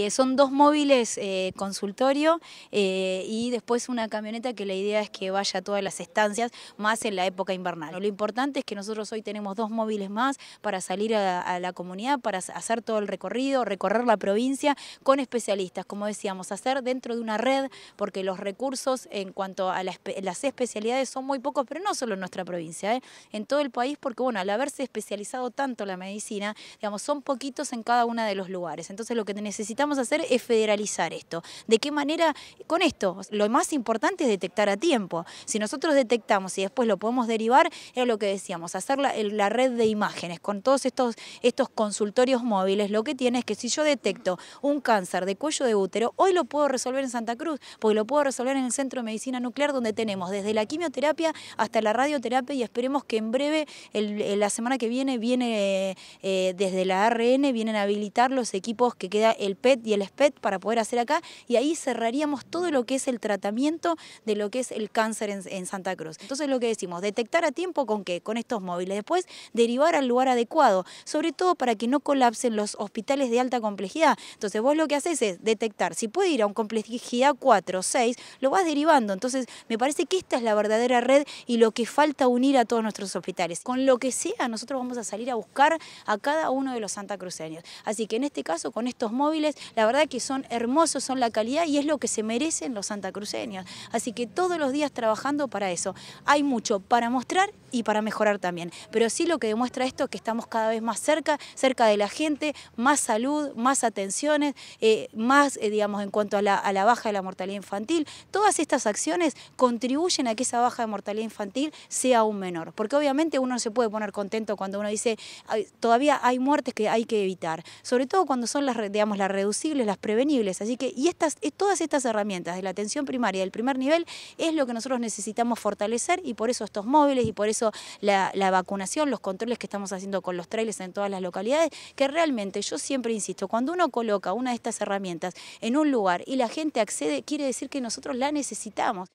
Eh, son dos móviles eh, consultorio eh, y después una camioneta que la idea es que vaya a todas las estancias, más en la época invernal. Lo importante es que nosotros hoy tenemos dos móviles más para salir a, la comunidad, para hacer todo el recorrido, recorrer la provincia con especialistas, como decíamos, hacer dentro de una red, porque los recursos en cuanto a las especialidades son muy pocos, pero no solo en nuestra provincia, en todo el país, porque bueno, al haberse especializado tanto la medicina, digamos, son poquitos en cada uno de los lugares. Entonces lo que necesitamos hacer es federalizar esto. ¿De qué manera? Con esto, lo más importante es detectar a tiempo. Si nosotros detectamos y después lo podemos derivar, es lo que decíamos, hacer la, red de imágenes con todos estos, estos consultorios móviles. Lo que tiene es que si yo detecto un cáncer de cuello de útero, hoy lo puedo resolver en Santa Cruz, porque lo puedo resolver en el Centro de Medicina Nuclear, donde tenemos desde la quimioterapia hasta la radioterapia y esperemos que en breve, la semana que viene, viene eh, desde la ARN, vienen a habilitar los equipos que queda el PET y el SPET para poder hacer acá y ahí cerraríamos todo lo que es el tratamiento de lo que es el cáncer en, Santa Cruz. Entonces lo que decimos, detectar a tiempo con qué, con estos móviles, después derivar al lugar adecuado, sobre todo para que no colapsen los hospitales de alta complejidad. Entonces vos lo que haces es detectar, si puede ir a un complejidad 4 o 6, lo vas derivando. Entonces me parece que esta es la verdadera red y lo que falta unir a todos nuestros hospitales. Con lo que sea, nosotros vamos a salir a buscar a cada uno de los santacruceños. Así que en este caso, con estos móviles, la verdad que son hermosos, son la calidad y es lo que se merecen los santacruceños. Así que todos los días trabajando para eso. Hay mucho para mostrar y para mejorar también. Pero sí lo que demuestra esto es que estamos cada vez más cerca, cerca de la gente, más salud, más atenciones, eh, más, eh, digamos, en cuanto a la, baja de la mortalidad infantil. Todas estas acciones contribuyen a que esa baja de mortalidad infantil sea aún menor. Porque obviamente uno se puede poner contento cuando uno dice, todavía hay muertes que hay que evitar. Sobre todo cuando son las, digamos, las prevenibles. Así que y estas, todas estas herramientas de la atención primaria del primer nivel es lo que nosotros necesitamos fortalecer y por eso estos móviles y por eso la, la vacunación, los controles que estamos haciendo con los trailers en todas las localidades, que realmente yo siempre insisto, cuando uno coloca una de estas herramientas en un lugar y la gente accede, quiere decir que nosotros la necesitamos.